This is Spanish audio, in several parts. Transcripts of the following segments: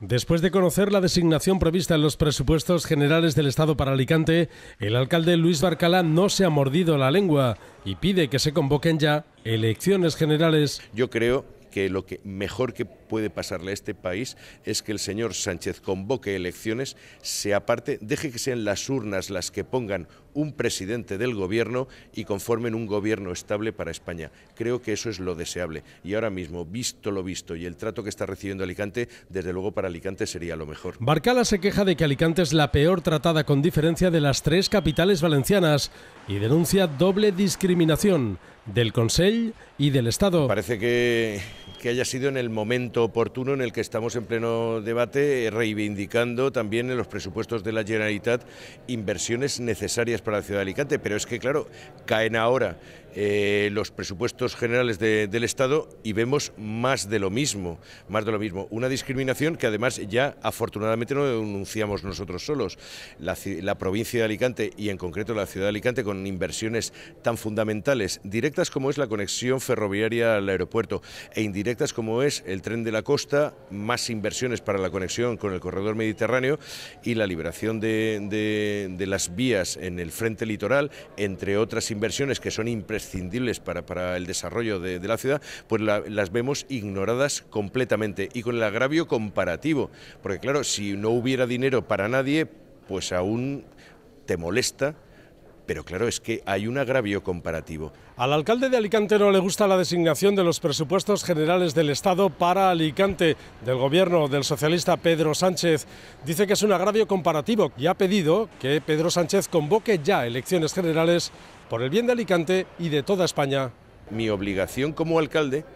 Después de conocer la designación prevista en los presupuestos generales del Estado para Alicante, el alcalde Luis Barcalá no se ha mordido la lengua y pide que se convoquen ya elecciones generales. Yo creo que lo que mejor que puede pasarle a este país es que el señor Sánchez convoque elecciones, se aparte, deje que sean las urnas las que pongan un presidente del gobierno y conformen un gobierno estable para España. Creo que eso es lo deseable. Y ahora mismo, visto lo visto y el trato que está recibiendo Alicante, desde luego para Alicante sería lo mejor. Barcala se queja de que Alicante es la peor tratada con diferencia de las tres capitales valencianas y denuncia doble discriminación del Consell y del Estado. Parece que que haya sido en el momento oportuno en el que estamos en pleno debate, eh, reivindicando también en los presupuestos de la Generalitat inversiones necesarias para la ciudad de Alicante. Pero es que, claro, caen ahora eh, los presupuestos generales del Estado y vemos más de lo mismo, más de lo mismo. Una discriminación que además ya afortunadamente no denunciamos nosotros solos. La, provincia de Alicante y en concreto la ciudad de Alicante con inversiones tan fundamentales, directas como es la conexión ferroviaria al aeropuerto e indirectas como es el tren de la costa, más inversiones para la conexión con el corredor mediterráneo y la liberación de, de, de las vías en el frente litoral, entre otras inversiones que son imprescindibles para, para el desarrollo de, la ciudad, pues las vemos ignoradas completamente y con el agravio comparativo. Porque claro, si no hubiera dinero para nadie, pues aún te molesta pero claro, es que hay un agravio comparativo. Al alcalde de Alicante no le gusta la designación de los presupuestos generales del Estado para Alicante del gobierno del socialista Pedro Sánchez. Dice que es un agravio comparativo y ha pedido que Pedro Sánchez convoque ya elecciones generales por el bien de Alicante y de toda España. Mi obligación como alcalde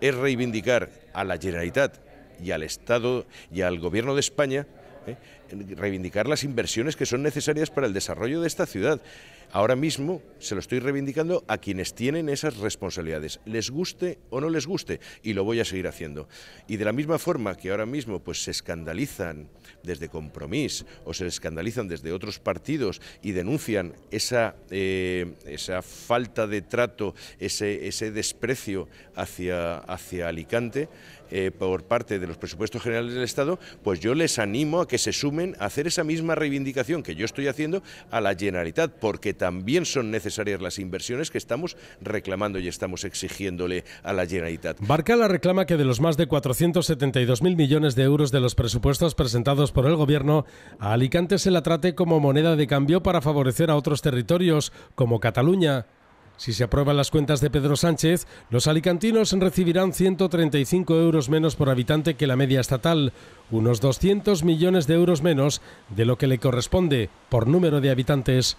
es reivindicar a la Generalitat y al Estado y al Gobierno de España eh, reivindicar las inversiones que son necesarias para el desarrollo de esta ciudad. Ahora mismo se lo estoy reivindicando a quienes tienen esas responsabilidades, les guste o no les guste, y lo voy a seguir haciendo. Y de la misma forma que ahora mismo pues se escandalizan desde Compromís o se escandalizan desde otros partidos y denuncian esa, eh, esa falta de trato, ese, ese desprecio hacia, hacia Alicante eh, por parte de los presupuestos generales del Estado, pues yo les animo a que se sumen hacer esa misma reivindicación que yo estoy haciendo a la Generalitat, porque también son necesarias las inversiones que estamos reclamando y estamos exigiéndole a la Generalitat. la reclama que de los más de 472.000 millones de euros de los presupuestos presentados por el Gobierno, a Alicante se la trate como moneda de cambio para favorecer a otros territorios, como Cataluña. Si se aprueban las cuentas de Pedro Sánchez, los alicantinos recibirán 135 euros menos por habitante que la media estatal, unos 200 millones de euros menos de lo que le corresponde por número de habitantes.